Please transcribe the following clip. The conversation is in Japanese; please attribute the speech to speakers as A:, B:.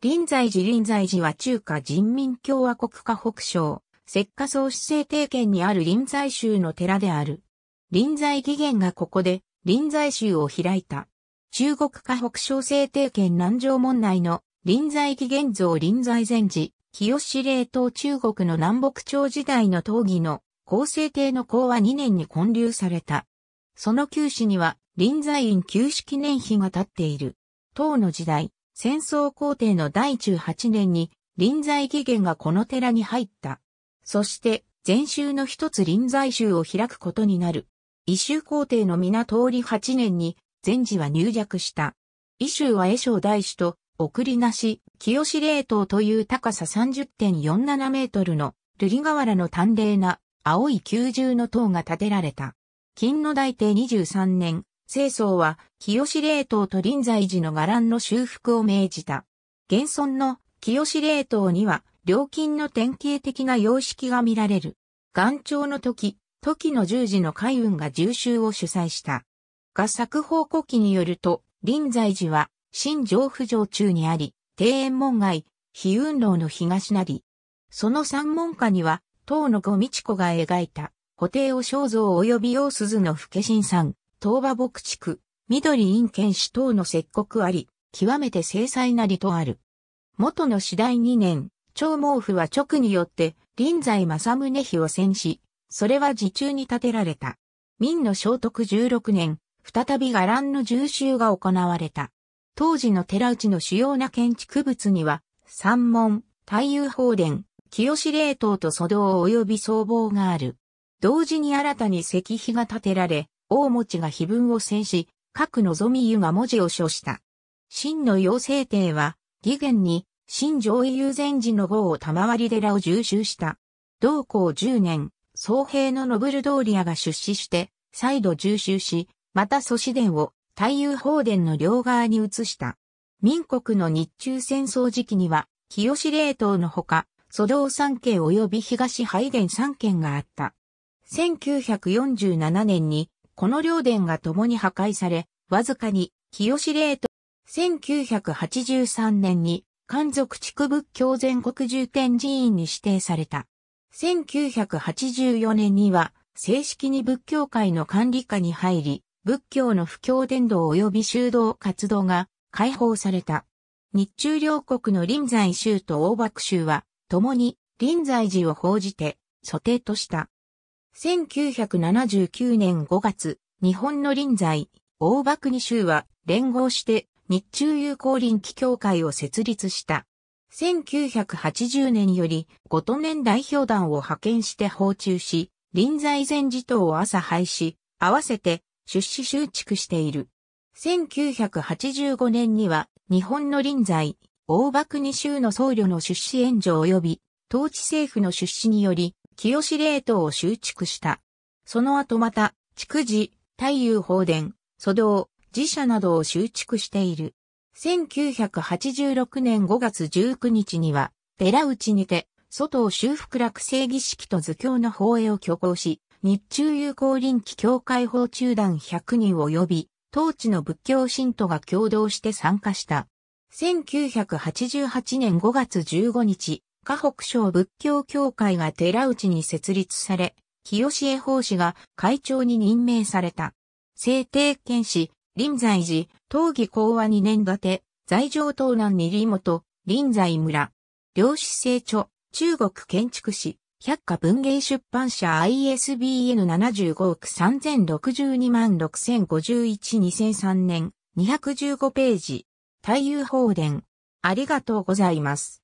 A: 臨済寺臨済寺は中華人民共和国河北省、石化総市制定権にある臨済宗の寺である。臨済起元がここで、臨済宗を開いた。中国河北省制定権南城門内の臨済起元像臨済禅寺、清司令等中国の南北朝時代の討議の厚生帝の講和2年に建立された。その旧市には臨済院旧式年碑が建っている。唐の時代、戦争皇帝の第18年に臨済義元がこの寺に入った。そして禅宗の一つ臨済宗を開くことになる。異州皇帝の皆通り8年に禅寺は入弱した。異州は絵昌大師と送りなし、清司令塔という高さ30.47メートルの瑠璃瓦の淡麗な青い九重の塔が建てられた。金の大帝23年、清宗は清志霊塔と臨済寺の伽藍の修復を命じた。現存の清志霊塔には料金の典型的な様式が見られる。岩朝の時、時の十字の海運が重修を主催した。合作報告記によると、臨済寺は新城府城中にあり、庭園門外、非運楼の東なり。その三門下には、唐の五道子が描いた、布定を肖像及び陽鈴の不化身さん、東馬牧畜、緑陰県市等の石国あり、極めて精細なりとある。元の次第2年、長毛布は直によって、臨在正宗妃を戦し、それは自中に建てられた。明の聖徳16年、再び伽藍の重修が行われた。当時の寺内の主要な建築物には、三門、太夫宝殿、清司霊塔と祖堂及び僧帽がある。同時に新たに石碑が建てられ、大持が碑文を戦し、各望み湯が文字を書した。真の妖精帝は、義元に、新上位友禅寺の号を賜り寺を重修した。同校10年、総兵のノブルドーリアが出資して、再度重修し、また祖師殿を太陽放電の両側に移した。民国の日中戦争時期には、清司令島のほか、祖道三県及び東拝殿三県があった。1947年にこの両殿が共に破壊され、わずかに清志霊と1983年に漢族地区仏教全国重点寺院に指定された。1984年には正式に仏教界の管理下に入り、仏教の布教伝道及び修道活動が解放された。日中両国の臨済宗と大幕宗は、共に臨済寺を報じて、祖定とした。1979年5月、日本の臨在、大幕二州は連合して日中友好臨機協会を設立した。1980年より、ご都年代表団を派遣して訪中し、臨在前自党を朝廃止、合わせて出資集築している。1985年には、日本の臨在、大幕二州の僧侶の出資援助及び、統治政府の出資により、清司令島を修築した。その後また、築地、太陽放電、祖道、寺社などを修築している。1986年5月19日には、寺内にて、外を修復落成儀式と図教の放映を挙行し、日中友好臨機協会法中団100人及び、当地の仏教信徒が共同して参加した。1988年5月15日、河北省仏教協会が寺内に設立され、清江法師が会長に任命された。聖帝剣士、臨在寺、東義講和二年建て、在城東南に里元、臨在村。漁師聖著、中国建築士、百科文芸出版社 ISBN75 億3062万60512003年215ページ。太遊放電。ありがとうございます。